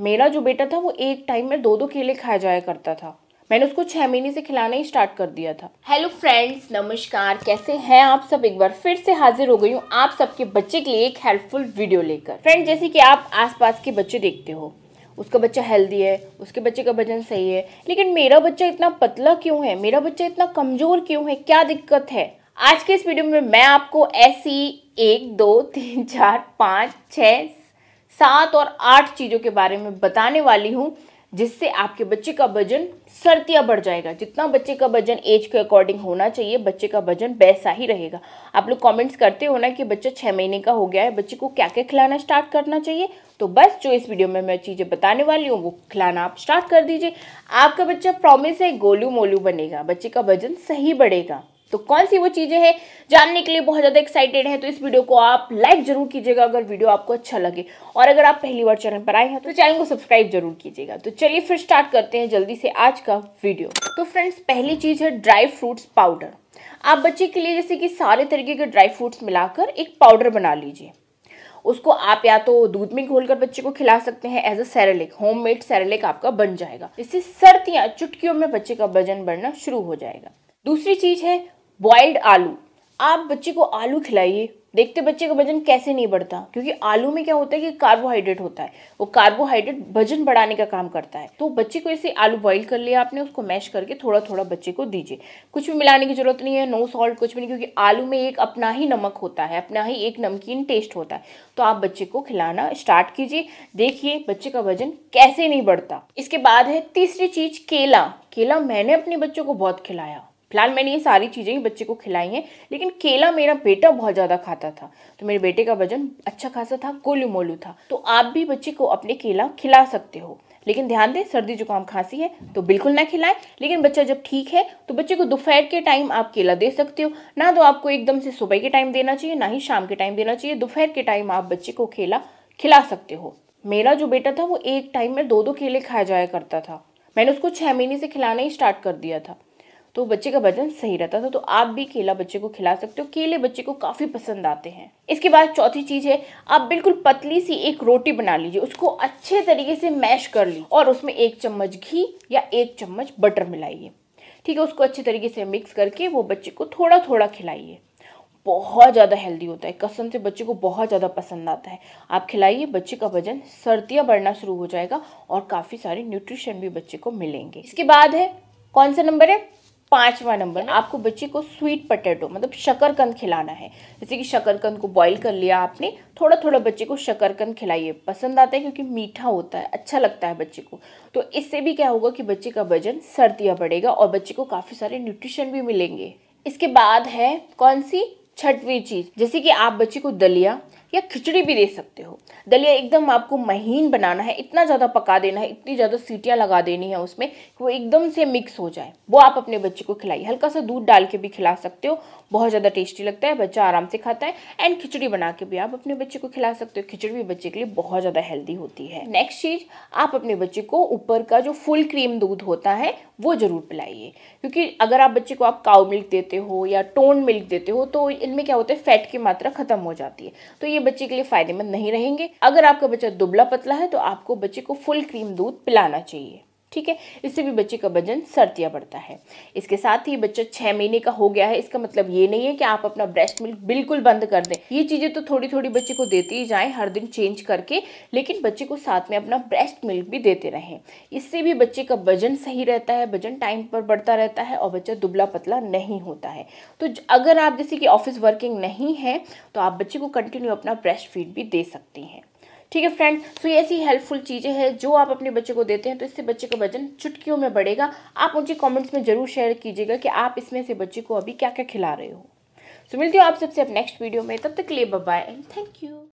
मेरा जो बेटा था वो एक टाइम में दो दो केले खाया जाया करता था मैंने उसको छह महीने से खिलाना ही स्टार्ट कर दिया था हेलो फ्रेंड्स नमस्कार कैसे हैं आप सब एक बार फिर से हाजिर हो गई हूँ आप सबके बच्चे के लिए एक हेल्पफुल वीडियो लेकर फ्रेंड जैसे कि आप आसपास के बच्चे देखते हो उसका बच्चा हेल्दी है उसके बच्चे का वजन सही है लेकिन मेरा बच्चा इतना पतला क्यों है मेरा बच्चा इतना कमज़ोर क्यों है क्या दिक्कत है आज के इस वीडियो में मैं आपको ऐसी एक दो तीन चार पाँच छः सात और आठ चीज़ों के बारे में बताने वाली हूँ जिससे आपके बच्चे का वजन सर्तिया बढ़ जाएगा जितना बच्चे का वजन एज के अकॉर्डिंग होना चाहिए बच्चे का वजन वैसा ही रहेगा आप लोग कमेंट्स करते हो ना कि बच्चा छः महीने का हो गया है बच्चे को क्या क्या खिलाना स्टार्ट करना चाहिए तो बस जो इस वीडियो में मैं चीज़ें बताने वाली हूँ वो खिलाना आप स्टार्ट कर दीजिए आपका बच्चा प्रॉमिस है गोलू मोलू बनेगा बच्चे का वजन सही बढ़ेगा तो कौन सी वो चीज़ें हैं जानने के लिए बहुत ज़्यादा एक्साइटेड हैं तो इस वीडियो को आप लाइक जरूर कीजिएगा अगर वीडियो आपको अच्छा लगे और अगर आप पहली बार चैनल पर आए हैं तो चैनल को सब्सक्राइब जरूर कीजिएगा तो चलिए फिर स्टार्ट करते हैं जल्दी से आज का वीडियो तो फ्रेंड्स पहली चीज़ है ड्राई फ्रूट्स पाउडर आप बच्चे के लिए जैसे कि सारे तरीके के ड्राई फ्रूट्स मिलाकर एक पाउडर बना लीजिए उसको आप या तो दूध में घोलकर बच्चे को खिला सकते हैं as a Cerelac homemade Cerelac आपका बन जाएगा इससे सर्दियाँ चुटकियों में बच्चे का वजन बढ़ना शुरू हो जाएगा दूसरी चीज़ है बॉइल्ड आलू आप बच्चे को आलू खिलाइए देखते बच्चे का वजन कैसे नहीं बढ़ता क्योंकि आलू में क्या होता है कि कार्बोहाइड्रेट होता है वो कार्बोहाइड्रेट वजन बढ़ाने का काम करता है तो बच्चे को ऐसे आलू बॉईल कर लिया आपने उसको मैश करके थोड़ा थोड़ा बच्चे को दीजिए कुछ भी मिलाने की जरूरत नहीं है नो सॉल्ट कुछ भी नहीं क्योंकि आलू में एक अपना ही नमक होता है अपना ही एक नमकीन टेस्ट होता है तो आप बच्चे को खिलाना स्टार्ट कीजिए देखिए बच्चे का वजन कैसे नहीं बढ़ता इसके बाद है तीसरी चीज केला केला मैंने अपने बच्चों को बहुत खिलाया फिलहाल मैंने ये सारी चीज़ें बच्चे को खिलाई हैं लेकिन केला मेरा बेटा बहुत ज़्यादा खाता था तो मेरे बेटे का वजन अच्छा खासा था गोलू मोलू था तो आप भी बच्चे को अपने केला खिला सकते हो लेकिन ध्यान दें सर्दी जुकाम खांसी है तो बिल्कुल ना खिलाएं लेकिन बच्चा जब ठीक है तो बच्चे को दोपहर के टाइम आप केला दे सकते हो ना तो आपको एकदम से सुबह के टाइम देना चाहिए ना ही शाम के टाइम देना चाहिए दोपहर के टाइम आप बच्चे को केला खिला सकते हो मेरा जो बेटा था वो एक टाइम में दो दो केले खाया जाया करता था मैंने उसको छः महीने से खिलाना ही स्टार्ट कर दिया था तो बच्चे का वजन सही रहता था तो आप भी केला बच्चे को खिला सकते हो केले बच्चे को काफ़ी पसंद आते हैं इसके बाद चौथी चीज़ है आप बिल्कुल पतली सी एक रोटी बना लीजिए उसको अच्छे तरीके से मैश कर लीजिए और उसमें एक चम्मच घी या एक चम्मच बटर मिलाइए ठीक है उसको अच्छे तरीके से मिक्स करके वो बच्चे को थोड़ा थोड़ा खिलाइए बहुत ज़्यादा हेल्दी होता है कसम से बच्चे को बहुत ज़्यादा पसंद आता है आप खिलाइए बच्चे का वजन सर्दियाँ बढ़ना शुरू हो जाएगा और काफ़ी सारे न्यूट्रिशन भी बच्चे को मिलेंगे इसके बाद है कौन सा नंबर है पांचवा नंबर आपको बच्चे को स्वीट पटेटो मतलब शकरकंद खिलाना है जैसे कि शकरकंद को बॉईल कर लिया आपने थोड़ा थोड़ा बच्चे को शकरकंद खिलाइए पसंद आता है क्योंकि मीठा होता है अच्छा लगता है बच्चे को तो इससे भी क्या होगा कि बच्चे का वजन सर्दियाँ बढ़ेगा और बच्चे को काफ़ी सारे न्यूट्रिशन भी मिलेंगे इसके बाद है कौन सी छठवीं चीज़ जैसे कि आप बच्चे को दलिया या खिचड़ी भी दे सकते हो दलिया एकदम आपको महीन बनाना है इतना ज़्यादा पका देना है इतनी ज़्यादा सीटियाँ लगा देनी है उसमें कि वो एकदम से मिक्स हो जाए वो आप अपने बच्चे को खिलाइए हल्का सा दूध डाल के भी खिला सकते हो बहुत ज़्यादा टेस्टी लगता है बच्चा आराम से खाता है एंड खिचड़ी बना के भी आप अपने बच्चे को खिला सकते हो खिचड़ी भी बच्चे के लिए बहुत ज़्यादा हेल्दी होती है नेक्स्ट चीज़ आप अपने बच्चे को ऊपर का जो फुल क्रीम दूध होता है वो ज़रूर पिलाइए क्योंकि अगर आप बच्चे को आप काउ मिल्क देते हो या टोन मिल्क देते हो तो इनमें क्या होता है फैट की मात्रा ख़त्म हो जाती है तो ये बच्चे के लिए फायदेमंद नहीं रहेंगे अगर आपका बच्चा दुबला पतला है तो आपको बच्चे को फुल क्रीम दूध पिलाना चाहिए ठीक है इससे भी बच्चे का वजन सर्तिया बढ़ता है इसके साथ ही बच्चा छः महीने का हो गया है इसका मतलब ये नहीं है कि आप अपना ब्रेस्ट मिल्क बिल्कुल बंद कर दें ये चीज़ें तो थोड़ी थोड़ी बच्चे को देते ही जाए हर दिन चेंज करके लेकिन बच्चे को साथ में अपना ब्रेस्ट मिल्क भी देते रहें इससे भी बच्चे का वजन सही रहता है वजन टाइम पर बढ़ता रहता है और बच्चा दुबला पतला नहीं होता है तो अगर आप जैसे कि ऑफिस वर्किंग नहीं है तो आप बच्चे को कंटिन्यू अपना ब्रेस्ट फीड भी दे सकती हैं ठीक है फ्रेंड सो ये ऐसी हेल्पफुल चीज़ें हैं जो आप अपने बच्चे को देते हैं तो इससे बच्चे का वजन चुटकियों में बढ़ेगा आप मुझे कॉमेंट्स में ज़रूर शेयर कीजिएगा कि आप इसमें से बच्चे को अभी क्या क्या खिला रहे हो सो मिलती हूँ आप सबसे अब नेक्स्ट वीडियो में तब तक लिए बाय थैंक यू